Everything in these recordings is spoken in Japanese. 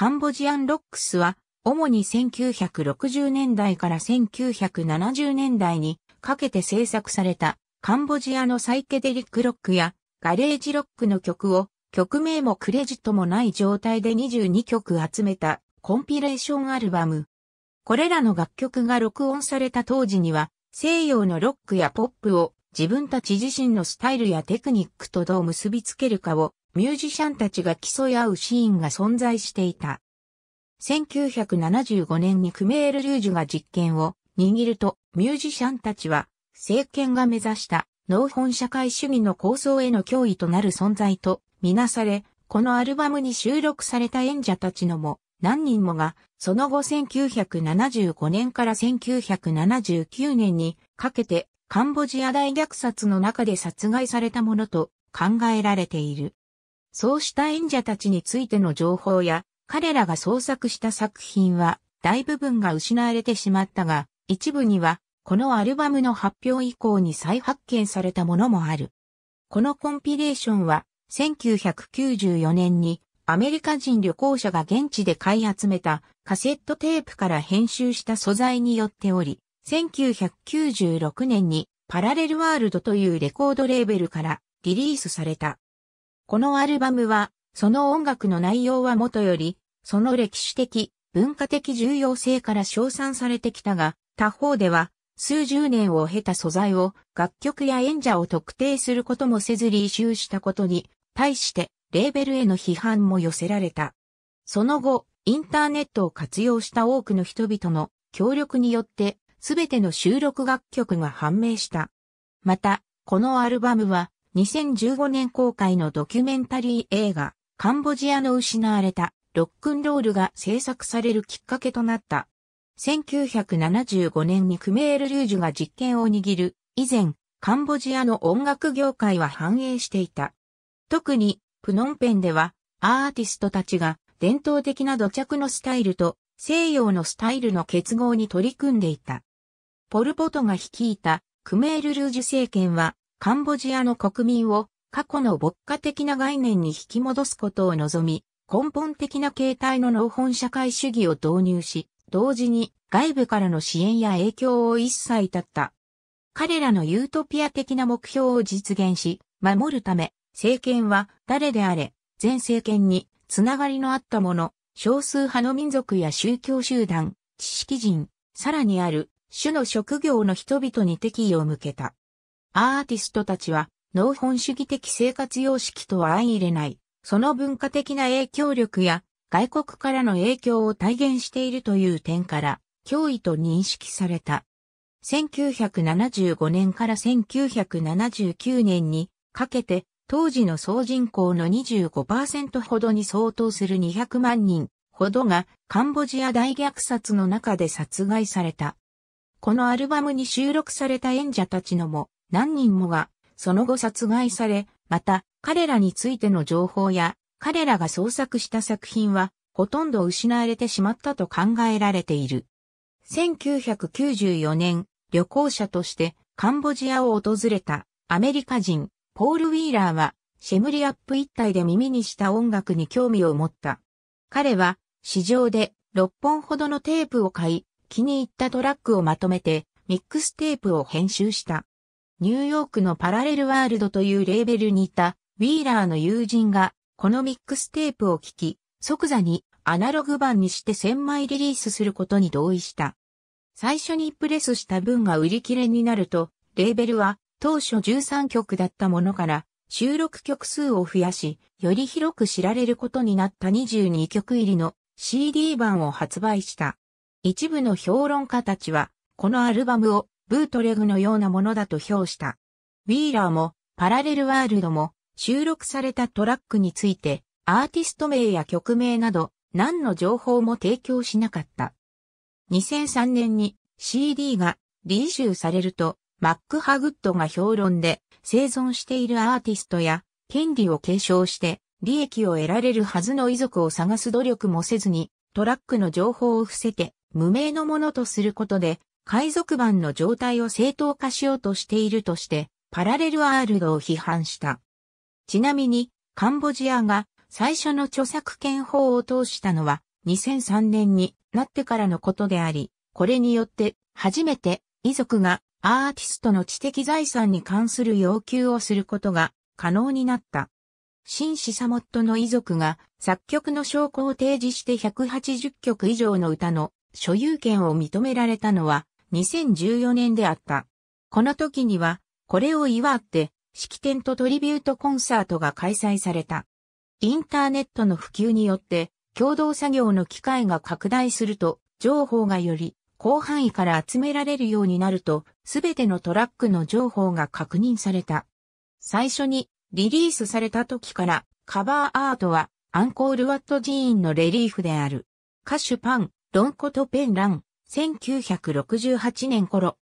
カンボジアンロックスは、主に1960年代から1970年代にかけて制作されたカンボジアのサイケデリックロックやガレージロックの曲を曲名もクレジットもない状態で22曲集めたコンピレーションアルバム。これらの楽曲が録音された当時には西洋のロックやポップを自分たち自身のスタイルやテクニックとどう結びつけるかをミュージシャンたちが競い合うシーンが存在していた。1975年にクメール・リュージュが実験を握るとミュージシャンたちは政権が目指した農本社会主義の構想への脅威となる存在とみなされ、このアルバムに収録された演者たちのも何人もが、その後1975年から1979年にかけてカンボジア大虐殺の中で殺害されたものと考えられている。そうした演者たちについての情報や、彼らが創作した作品は大部分が失われてしまったが、一部にはこのアルバムの発表以降に再発見されたものもある。このコンピレーションは1994年にアメリカ人旅行者が現地で買い集めたカセットテープから編集した素材によっており、1996年にパラレルワールドというレコードレーベルからリリースされた。このアルバムは、その音楽の内容はもとより、その歴史的、文化的重要性から称賛されてきたが、他方では、数十年を経た素材を楽曲や演者を特定することもせず履修したことに、対してレーベルへの批判も寄せられた。その後、インターネットを活用した多くの人々の協力によってすべての収録楽曲が判明した。また、このアルバムは2015年公開のドキュメンタリー映画カンボジアの失われたロックンロールが制作されるきっかけとなった。1975年にクメール・ルージュが実権を握る以前、カンボジアの音楽業界は繁栄していた。特に、プノンペンでは、アーティストたちが伝統的な土着のスタイルと西洋のスタイルの結合に取り組んでいた。ポル・ポトが率いたクメール・ルージュ政権は、カンボジアの国民を過去の牧歌的な概念に引き戻すことを望み、根本的な形態の農本社会主義を導入し、同時に外部からの支援や影響を一切絶った。彼らのユートピア的な目標を実現し、守るため、政権は誰であれ、全政権につながりのあったもの、少数派の民族や宗教集団、知識人、さらにある種の職業の人々に敵意を向けた。アーティストたちは、農本主義的生活様式とは相入れない、その文化的な影響力や、外国からの影響を体現しているという点から、脅威と認識された。1975年から1979年にかけて、当時の総人口の25%ほどに相当する200万人ほどがカンボジア大虐殺の中で殺害された。このアルバムに収録された演者たちのも何人もがその後殺害され、また彼らについての情報や彼らが創作した作品はほとんど失われてしまったと考えられている。1994年、旅行者としてカンボジアを訪れたアメリカ人ポール・ウィーラーはシェムリアップ一体で耳にした音楽に興味を持った。彼は市場で6本ほどのテープを買い、気に入ったトラックをまとめてミックステープを編集した。ニューヨークのパラレルワールドというレーベルにいたウィーラーの友人がこのミックステープを聞き、即座にアナログ版にして1000枚リリースすることに同意した。最初にプレスした分が売り切れになると、レーベルは当初13曲だったものから収録曲数を増やし、より広く知られることになった22曲入りの CD 版を発売した。一部の評論家たちは、このアルバムをブートレグのようなものだと評した。ウィーラーも、パラレルワールドも、収録されたトラックについて、アーティスト名や曲名など、何の情報も提供しなかった。2003年に CD がリイシューされると、マック・ハグッドが評論で生存しているアーティストや権利を継承して利益を得られるはずの遺族を探す努力もせずにトラックの情報を伏せて無名のものとすることで、海賊版の状態を正当化しようとしているとして、パラレルワールドを批判した。ちなみに、カンボジアが最初の著作権法を通したのは2003年になってからのことであり、これによって初めて遺族がアーティストの知的財産に関する要求をすることが可能になった。シンシサモットの遺族が作曲の証拠を提示して180曲以上の歌の所有権を認められたのは2014年であった。この時には、これを祝って、式典とトリビュートコンサートが開催された。インターネットの普及によって、共同作業の機会が拡大すると、情報がより広範囲から集められるようになると、すべてのトラックの情報が確認された。最初にリリースされた時から、カバーアートはアンコールワット寺院のレリーフである。歌手パン、ロンコとペンラン、1968年頃。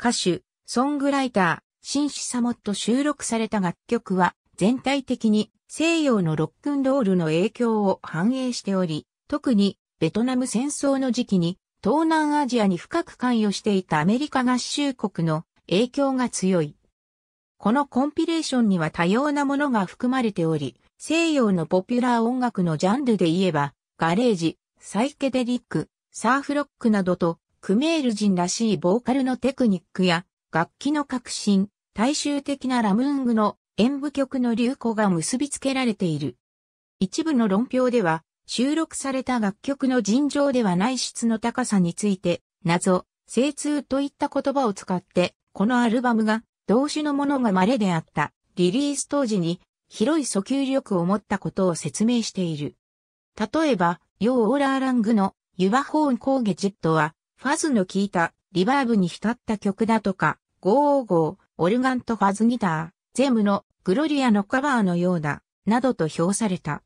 歌手、ソングライター、シンシサモット収録された楽曲は、全体的に西洋のロックンロールの影響を反映しており、特にベトナム戦争の時期に東南アジアに深く関与していたアメリカ合衆国の影響が強い。このコンピレーションには多様なものが含まれており、西洋のポピュラー音楽のジャンルで言えば、ガレージ、サイケデリック、サーフロックなどと、クメール人らしいボーカルのテクニックや、楽器の革新、大衆的なラムーングの演舞曲の流行が結びつけられている。一部の論評では、収録された楽曲の尋常ではない質の高さについて、謎、精通といった言葉を使って、このアルバムが同種のものが稀であったリリース当時に広い訴求力を持ったことを説明している。例えば、ヨーオーラーラングのユバホーンコーゲジットは、ファズの効いたリバーブに浸った曲だとか、555、オルガンとファズギター、ゼムのグロリアのカバーのようだ、などと評された。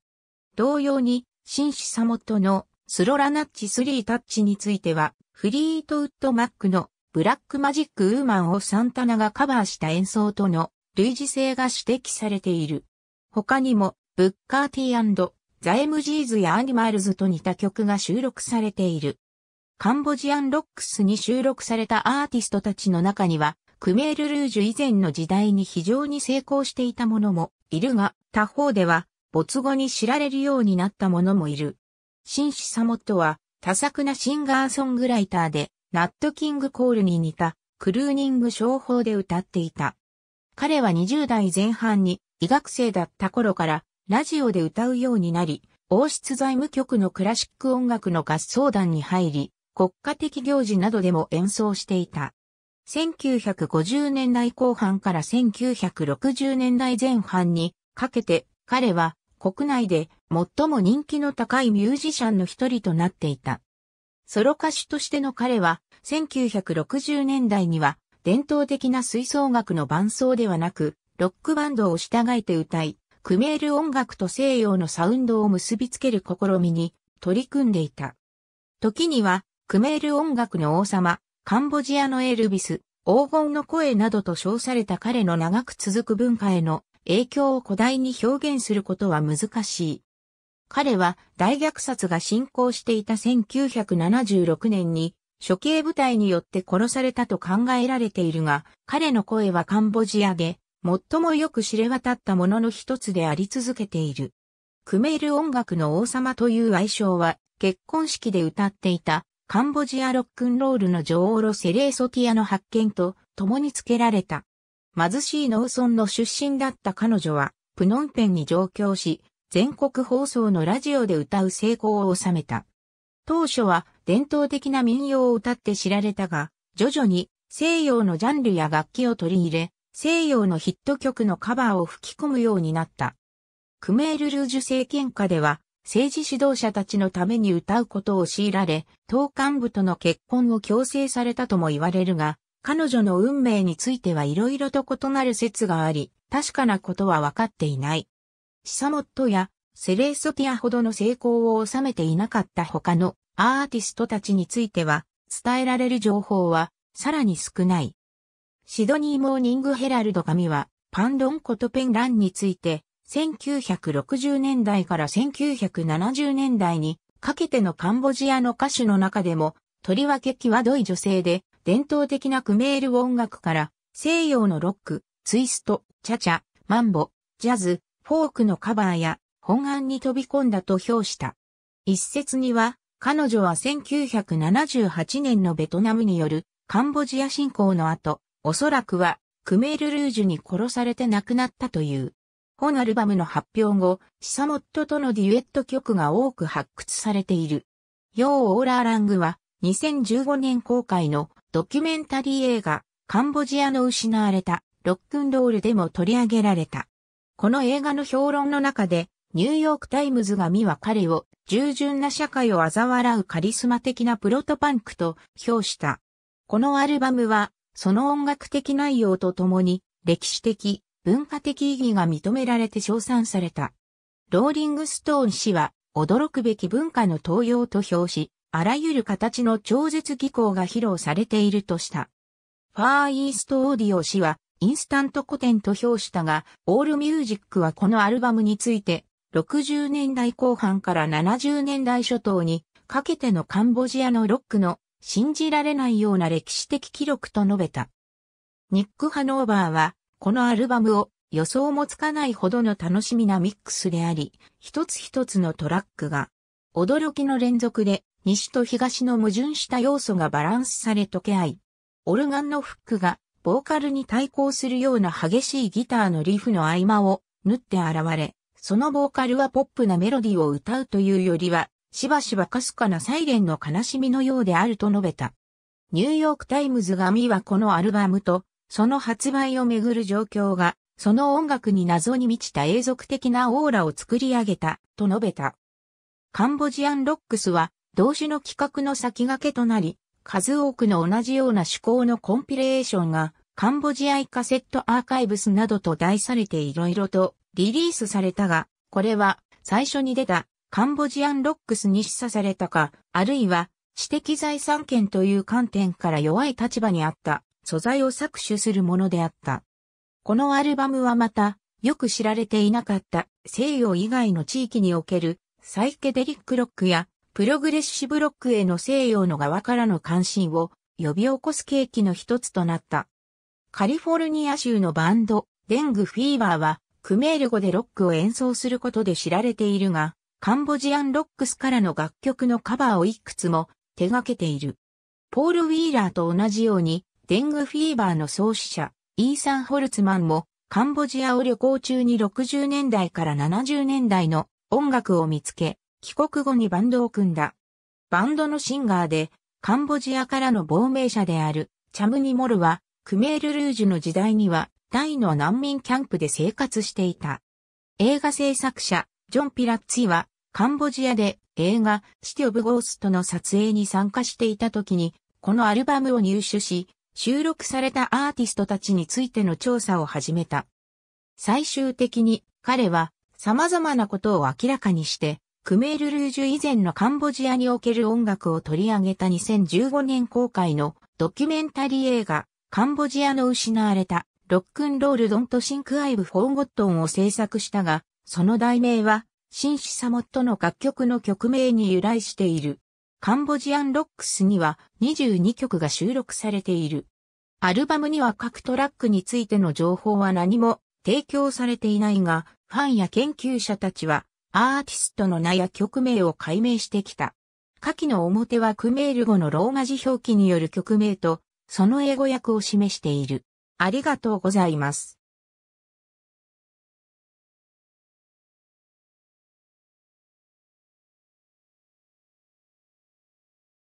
同様に、紳士サモトのスロラナッチ3タッチについては、フリートウッドマックのブラックマジックウーマンをサンタナがカバーした演奏との類似性が指摘されている。他にも、ブッカーティーザエムジーズやアニマルズと似た曲が収録されている。カンボジアンロックスに収録されたアーティストたちの中には、クメールルージュ以前の時代に非常に成功していたももいるが、他方では、没後に知られるようになったももいる。紳士サモットは、多作なシンガーソングライターで、ナットキングコールに似た、クルーニング商法で歌っていた。彼は20代前半に医学生だった頃からラジオで歌うようになり、王室財務局のクラシック音楽の合奏団に入り、国家的行事などでも演奏していた。1950年代後半から1960年代前半にかけて彼は国内で最も人気の高いミュージシャンの一人となっていた。ソロ歌手としての彼は1960年代には伝統的な吹奏楽の伴奏ではなくロックバンドを従えて歌いクメール音楽と西洋のサウンドを結びつける試みに取り組んでいた。時には、クメール音楽の王様、カンボジアのエルビス、黄金の声などと称された彼の長く続く文化への影響を古代に表現することは難しい。彼は大虐殺が進行していた1976年に処刑部隊によって殺されたと考えられているが、彼の声はカンボジアで最もよく知れ渡ったものの一つであり続けている。クメール音楽の王様という愛称は、結婚式で歌っていた、カンボジアロックンロールの女王ロセレーソティアの発見と共に付けられた。貧しい農村の出身だった彼女は、プノンペンに上京し、全国放送のラジオで歌う成功を収めた。当初は伝統的な民謡を歌って知られたが、徐々に西洋のジャンルや楽器を取り入れ、西洋のヒット曲のカバーを吹き込むようになった。クメール・ルージュ政権下では、政治指導者たちのために歌うことを強いられ、党幹部との結婚を強制されたとも言われるが、彼女の運命についてはいろいろと異なる説があり、確かなことは分かっていない。シサモットやセレーソティアほどの成功を収めていなかった他のアーティストたちについては、伝えられる情報はさらに少ない。シドニー・モーニング・ヘラルド紙は、パンンコとペンランについて、1960年代から1970年代にかけてのカンボジアの歌手の中でも、とりわけ際どい女性で、伝統的なクメール音楽から西洋のロック、ツイスト、チャチャ、マンボ、ジャズ、フォークのカバーや本案に飛び込んだと評した。一説には、彼女は1978年のベトナムによるカンボジア侵攻の後、おそらくは、クメール・ルージュに殺されて亡くなったという。本アルバムの発表後、シサモットとのデュエット曲が多く発掘されている。ヨー・オーラーラングは、2015年公開のドキュメンタリー映画、カンボジアの失われたロックンロールでも取り上げられた。この映画の評論の中で、ニューヨークタイムズが見は彼を従順な社会を嘲笑うカリスマ的なプロトパンクと評した。このアルバムはその音楽的内容とともに、歴史的、文化的意義が認められて称賛された。ローリングストーン氏は、驚くべき文化の登用と評し、あらゆる形の超絶技巧が披露されているとした。ファーイーストオーディオ氏は、インスタント古典と評したが、オールミュージックはこのアルバムについて、60年代後半から70年代初頭にかけてのカンボジアのロックの信じられないような歴史的記録と述べた。ニック・ハノーバーは、このアルバムを予想もつかないほどの楽しみなミックスであり、一つ一つのトラックが、驚きの連続で西と東の矛盾した要素がバランスされ溶け合い、オルガンのフックがボーカルに対抗するような激しいギターのリフの合間を縫って現れ、そのボーカルはポップなメロディを歌うというよりはしばしばかすかなサイレンの悲しみのようであると述べた。ニューヨークタイムズがミはこのアルバムと、その発売をめぐる状況が、その音楽に謎に満ちた永続的なオーラを作り上げた、と述べた。カンボジアンロックスは、同種の企画の先駆けとなり、数多くの同じような趣向のコンピレーションが、カンボジアイカセットアーカイブスなどと題されていろいろとリリースされたが、これは最初に出たカンボジアンロックスに示唆されたか、あるいは知的財産権という観点から弱い立場にあった素材を搾取するものであった。このアルバムはまた、よく知られていなかった西洋以外の地域におけるサイケデリックロックやプログレッシブロックへの西洋の側からの関心を呼び起こす契機の一つとなった。カリフォルニア州のバンド、デングフィーバーは、クメール語でロックを演奏することで知られているが、カンボジアンロックスからの楽曲のカバーをいくつも手掛けている。ポール・ウィーラーと同じように、デングフィーバーの創始者、イーサン・ホルツマンも、カンボジアを旅行中に60年代から70年代の音楽を見つけ、帰国後にバンドを組んだ。バンドのシンガーで、カンボジアからの亡命者である、チャムニ・モルは、クメール・ルージュの時代には、タイの難民キャンプで生活していた。映画制作者、ジョン・ピラッツィは、カンボジアで映画シティオブゴーストの撮影に参加していた時に、このアルバムを入手し、収録されたアーティストたちについての調査を始めた。最終的に彼は様々なことを明らかにして、クメールルージュ以前のカンボジアにおける音楽を取り上げた2015年公開のドキュメンタリー映画カンボジアの失われたロックンロールドントシンクアイブ・フォーゴットンを制作したが、その題名は紳士サモットの楽曲の曲名に由来している。カンボジアンロックスには22曲が収録されている。アルバムには各トラックについての情報は何も提供されていないが、ファンや研究者たちはアーティストの名や曲名を解明してきた。下記の表はクメール語のローマ字表記による曲名と、その英語訳を示している。ありがとうございます。